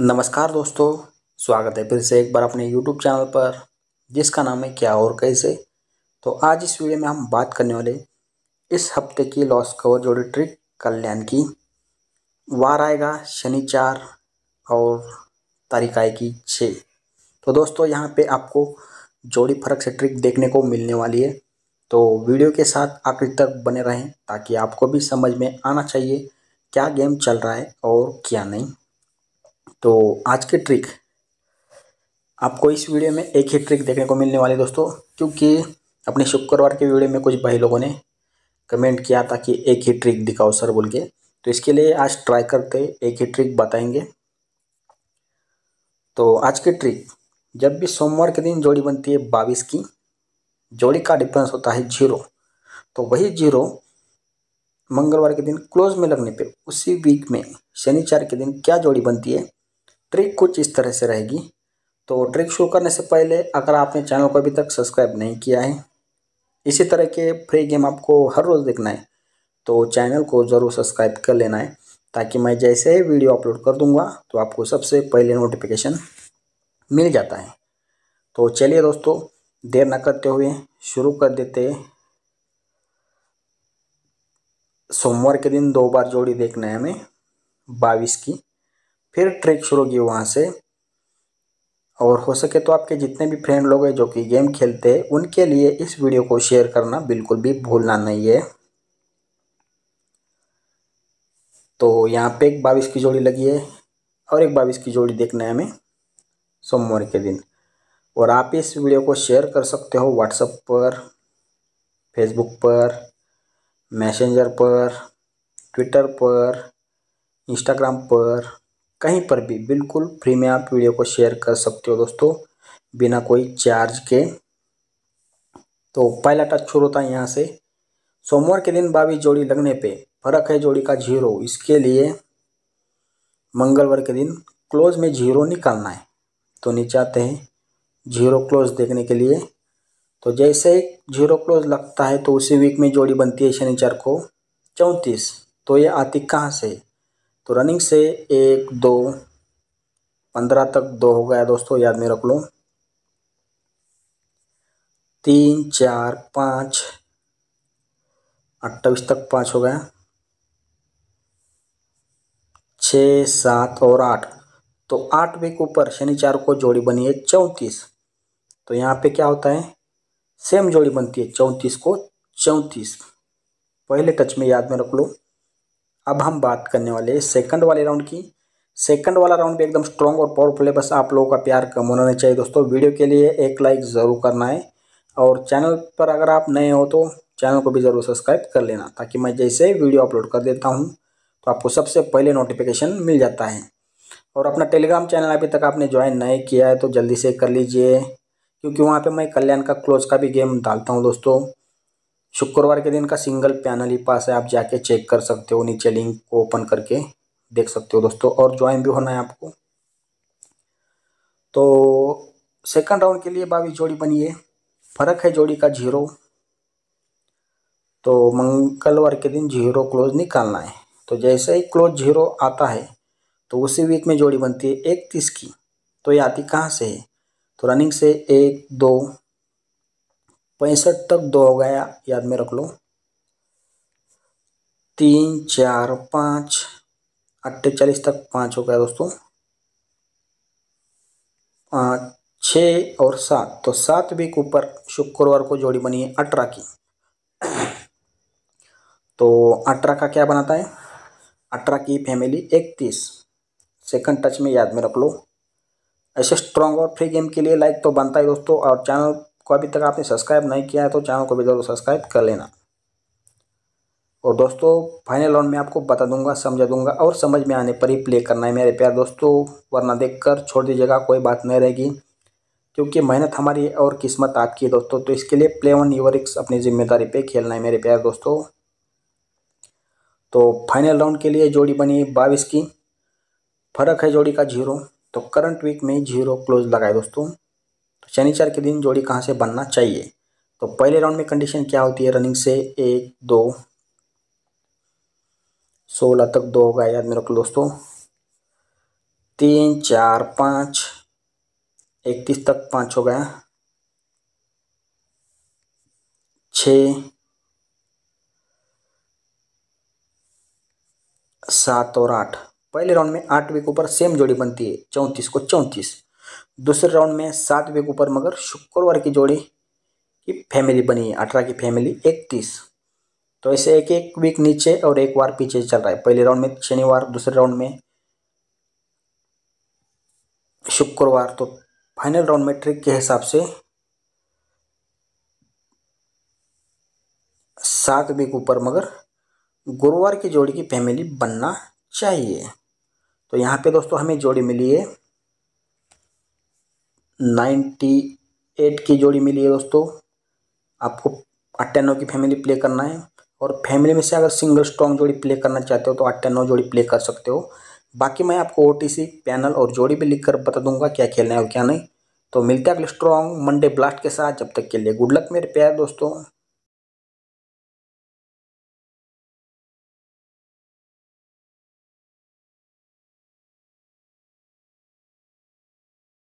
नमस्कार दोस्तों स्वागत है फिर से एक बार अपने YouTube चैनल पर जिसका नाम है क्या और कैसे तो आज इस वीडियो में हम बात करने वाले इस हफ्ते की लॉस कवर जोड़ी ट्रिक कल्याण की वार आएगा शनि चार और तारीख आएगी छः तो दोस्तों यहाँ पे आपको जोड़ी फर्क से ट्रिक देखने को मिलने वाली है तो वीडियो के साथ आखिर तक बने रहें ताकि आपको भी समझ में आना चाहिए क्या गेम चल रहा है और क्या नहीं तो आज की ट्रिक आपको इस वीडियो में एक ही ट्रिक देखने को मिलने वाली दोस्तों क्योंकि अपने शुक्रवार के वीडियो में कुछ भाई लोगों ने कमेंट किया था कि एक ही ट्रिक दिखाओ सर बोल के तो इसके लिए आज ट्राई करते एक ही ट्रिक बताएंगे तो आज की ट्रिक जब भी सोमवार के दिन जोड़ी बनती है बाईस की जोड़ी का डिफरेंस होता है जीरो तो वही जीरो मंगलवार के दिन क्लोज में लगने पे उसी वीक में शनिचार के दिन क्या जोड़ी बनती है ट्रिक कुछ इस तरह से रहेगी तो ट्रिक शुरू करने से पहले अगर आपने चैनल को अभी तक सब्सक्राइब नहीं किया है इसी तरह के फ्री गेम आपको हर रोज़ देखना है तो चैनल को ज़रूर सब्सक्राइब कर लेना है ताकि मैं जैसे ही वीडियो अपलोड कर दूंगा तो आपको सबसे पहले नोटिफिकेशन मिल जाता है तो चलिए दोस्तों देर न करते हुए शुरू कर देते सोमवार के दिन दो बार जोड़ी देखना है हमें बाईस की फिर ट्रिक शुरू की वहाँ से और हो सके तो आपके जितने भी फ्रेंड लोग हैं जो कि गेम खेलते हैं उनके लिए इस वीडियो को शेयर करना बिल्कुल भी भूलना नहीं है तो यहाँ पे एक बाविस की जोड़ी लगी है और एक बाविस की जोड़ी देखना है हमें सोमवार के दिन और आप इस वीडियो को शेयर कर सकते हो व्हाट्सएप पर फेसबुक पर मैसेंजर पर ट्विटर पर इंस्टाग्राम पर कहीं पर भी बिल्कुल फ्री में आप वीडियो को शेयर कर सकते हो दोस्तों बिना कोई चार्ज के तो पहला टच शुरू होता है यहाँ से सोमवार के दिन बावी जोड़ी लगने पे फर्क है जोड़ी का जीरो इसके लिए मंगलवार के दिन क्लोज में जीरो निकालना है तो नीचे आते हैं जीरो क्लोज देखने के लिए तो जैसे जीरो क्लोज लगता है तो उसी वीक में जोड़ी बनती है शनिचर को चौंतीस तो ये आती कहाँ से तो रनिंग से एक दो पंद्रह तक दो हो गया दोस्तों याद में रख लो तीन चार पाँच अट्ठाईस तक पाँच हो गया छ सात और आठ तो आठ के ऊपर शनि चार को जोड़ी बनी है चौंतीस तो यहाँ पे क्या होता है सेम जोड़ी बनती है चौंतीस को चौंतीस पहले टच में याद में रख लो अब हम बात करने वाले सेकंड वाले राउंड की सेकंड वाला राउंड भी एकदम स्ट्रॉन्ग और पावरफुल है बस आप लोगों का प्यार कम होना नहीं चाहिए दोस्तों वीडियो के लिए एक लाइक ज़रूर करना है और चैनल पर अगर आप नए हो तो चैनल को भी ज़रूर सब्सक्राइब कर लेना ताकि मैं जैसे वीडियो अपलोड कर देता हूँ तो आपको सबसे पहले नोटिफिकेशन मिल जाता है और अपना टेलीग्राम चैनल अभी तक आपने ज्वाइन नहीं किया है तो जल्दी से कर लीजिए क्योंकि वहाँ पे मैं कल्याण का क्लोज का भी गेम डालता हूँ दोस्तों शुक्रवार के दिन का सिंगल पैनल ही पास है आप जाके चेक कर सकते हो नीचे लिंक को ओपन करके देख सकते हो दोस्तों और ज्वाइन भी होना है आपको तो सेकंड राउंड के लिए बावीस जोड़ी बनी है फर्क है जोड़ी का जीरो तो मंगलवार के दिन जीरो क्लोज निकालना है तो जैसे ही क्लोज जीरो आता है तो उसी वीक में जोड़ी बनती है एक तीस की तो ये आती कहाँ से है तो रनिंग से एक दो पैंसठ तक दो हो गया याद में रख लो तीन चार पाँच अट्ठेचालीस तक पाँच हो गया दोस्तों छ और सात तो सात वीक ऊपर शुक्रवार को जोड़ी बनी है अठारह की तो अठारह का क्या बनाता है अठारह की फैमिली इकतीस सेकंड टच में याद में रख लो ऐसे स्ट्रॉन्ग और फ्री गेम के लिए लाइक तो बनता है दोस्तों और चैनल को अभी तक आपने सब्सक्राइब नहीं किया है तो चैनल को भी जरूर सब्सक्राइब कर लेना और दोस्तों फाइनल राउंड में आपको बता दूंगा समझा दूंगा और समझ में आने पर ही प्ले करना है मेरे प्यार दोस्तों वरना देख कर छोड़ दीजिएगा कोई बात नहीं रहेगी क्योंकि मेहनत हमारी और किस्मत आपकी है दोस्तों तो इसके लिए प्ले ऑन यूवर अपनी जिम्मेदारी पे खेलना है मेरे प्यार दोस्तों तो फाइनल राउंड के लिए जोड़ी बनी बाईस की फ़र्क है जोड़ी का जीरो तो करंट वीक में जीरो क्लोज लगाए दोस्तों तो शनिचार के दिन जोड़ी कहाँ से बनना चाहिए तो पहले राउंड में कंडीशन क्या होती है रनिंग से एक दो सोलह तक दो होगा याद में को दोस्तों तीन चार पाँच इकतीस तक पाँच हो गया छ सात और आठ पहले राउंड में आठवीं के ऊपर सेम जोड़ी बनती है चौंतीस को चौंतीस दूसरे राउंड में सात वेग ऊपर मगर शुक्रवार की जोड़ी की फैमिली बनी है अठारह की फैमिली इकतीस तो ऐसे एक एक वीक नीचे और एक बार पीछे चल रहा है पहले राउंड में शनिवार दूसरे राउंड में शुक्रवार तो फाइनल राउंड में ट्रिक के हिसाब से सात वीक ऊपर मगर गुरुवार की जोड़ी की फैमिली बनना चाहिए तो यहाँ पे दोस्तों हमें जोड़ी मिली है नाइन्टी एट की जोड़ी मिली है दोस्तों आपको अट्ठानवे की फैमिली प्ले करना है और फैमिली में से अगर सिंगल स्ट्रॉन्ग जोड़ी प्ले करना चाहते हो तो अट्ठानवे जोड़ी प्ले कर सकते हो बाकी मैं आपको ओ पैनल और जोड़ी भी लिख कर बता दूंगा क्या खेलना है और क्या नहीं तो मिलते हैं अगले स्ट्रॉन्ग मंडे ब्लास्ट के साथ जब तक के लिए गुड लक मेरे प्यार दोस्तों